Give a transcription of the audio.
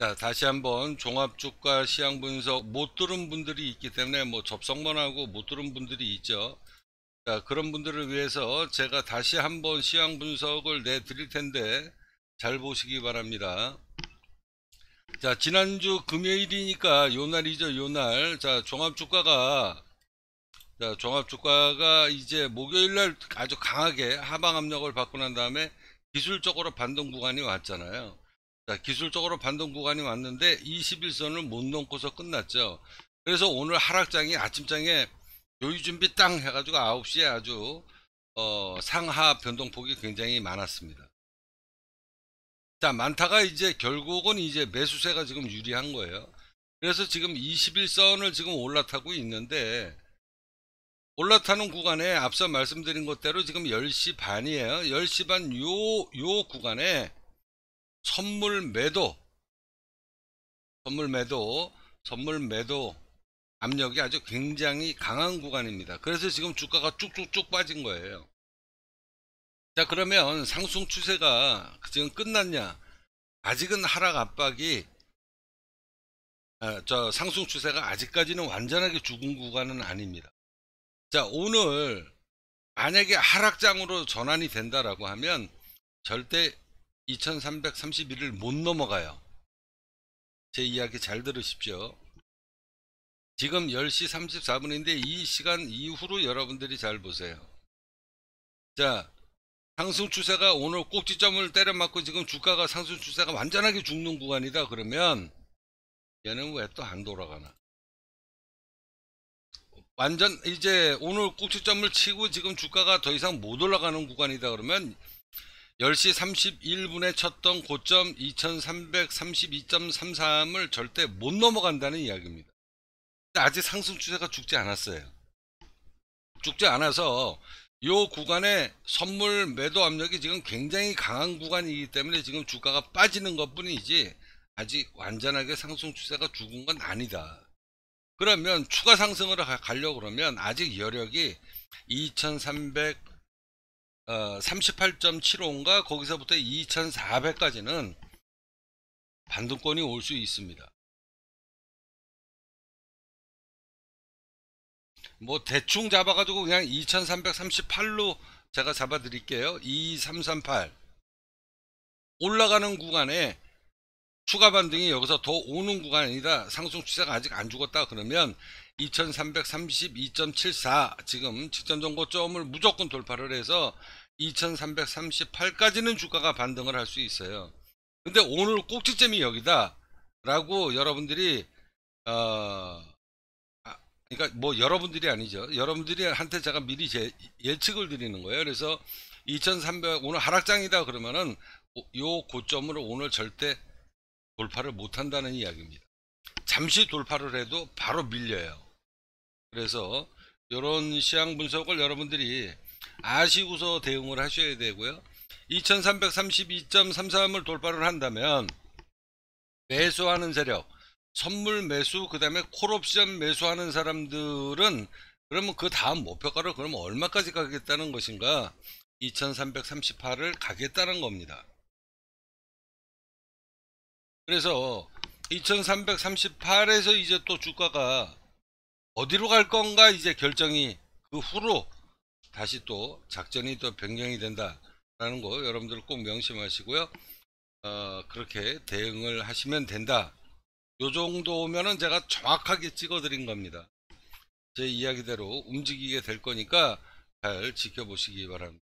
자, 다시 한번 종합주가 시향 분석 못 들은 분들이 있기 때문에 뭐 접속만 하고 못 들은 분들이 있죠. 자, 그런 분들을 위해서 제가 다시 한번 시향 분석을 내 드릴 텐데 잘 보시기 바랍니다. 자, 지난주 금요일이니까 요날이죠, 요날. 자, 종합주가가 자, 종합주가가 이제 목요일 날 아주 강하게 하방 압력을 받고 난 다음에 기술적으로 반동 구간이 왔잖아요. 자, 기술적으로 반등 구간이 왔는데 21선을 못 넘고서 끝났죠. 그래서 오늘 하락장이 아침장에 요유 준비 땅 해가지고 9시에 아주 어, 상하 변동폭이 굉장히 많았습니다. 자 많다가 이제 결국은 이제 매수세가 지금 유리한 거예요. 그래서 지금 21선을 지금 올라타고 있는데 올라타는 구간에 앞서 말씀드린 것대로 지금 10시 반이에요. 10시 반 요요 요 구간에 선물 매도 선물 매도 선물 매도 압력이 아주 굉장히 강한 구간입니다. 그래서 지금 주가가 쭉쭉쭉 빠진 거예요. 자 그러면 상승 추세가 지금 끝났냐? 아직은 하락 압박이 아, 저 상승 추세가 아직까지는 완전하게 죽은 구간은 아닙니다. 자 오늘 만약에 하락장으로 전환이 된다라고 하면 절대 2331을 못 넘어가요. 제 이야기 잘 들으십시오. 지금 10시 34분인데 이 시간 이후로 여러분들이 잘 보세요. 자, 상승 추세가 오늘 꼭지점을 때려맞고 지금 주가가 상승 추세가 완전하게 죽는 구간이다. 그러면 얘는 왜 또 안 돌아가나? 완전 이제 오늘 꼭지점을 치고 지금 주가가 더 이상 못 올라가는 구간이다. 그러면 10시 31분에 쳤던 고점 2332.33을 절대 못 넘어간다는 이야기입니다. 아직 상승 추세가 죽지 않았어요. 죽지 않아서 이 구간에 선물 매도 압력이 지금 굉장히 강한 구간이기 때문에 지금 주가가 빠지는 것 뿐이지 아직 완전하게 상승 추세가 죽은 건 아니다. 그러면 추가 상승으로 가려고 그러면 아직 여력이 2300 어, 38.75인가 거기서부터 2400까지는 반등권이 올 수 있습니다. 뭐 대충 잡아가지고 그냥 2338로 제가 잡아 드릴게요. 2338 올라가는 구간에 추가 반등이 여기서 더 오는 구간이다. 상승 추세가 아직 안 죽었다 그러면 2332.74 지금 직전 정고점을 무조건 돌파를 해서 2338까지는 주가가 반등을 할 수 있어요 근데 오늘 꼭지점이 여기다 라고 여러분들이 어 아, 그러니까 뭐 여러분들이 아니죠 여러분들이 한테 제가 미리 제, 예측을 드리는 거예요 그래서 2300 오늘 하락장이다 그러면은 요 고점으로 오늘 절대 돌파를 못한다는 이야기입니다 잠시 돌파를 해도 바로 밀려요 그래서 이런 시향 분석을 여러분들이 아시고서 대응을 하셔야 되고요. 2332.33을 돌파를 한다면 매수하는 세력, 선물 매수, 그 다음에 콜옵션 매수하는 사람들은 그러면 그 다음 목표가를 그럼 얼마까지 가겠다는 것인가? 2338을 가겠다는 겁니다. 그래서 2338에서 이제 또 주가가 어디로 갈 건가 이제 결정이 그 후로 다시 또 작전이 또 변경이 된다라는 거 여러분들 꼭 명심하시고요. 어, 그렇게 대응을 하시면 된다. 요 정도면은 제가 정확하게 찍어드린 겁니다. 제 이야기대로 움직이게 될 거니까 잘 지켜보시기 바랍니다.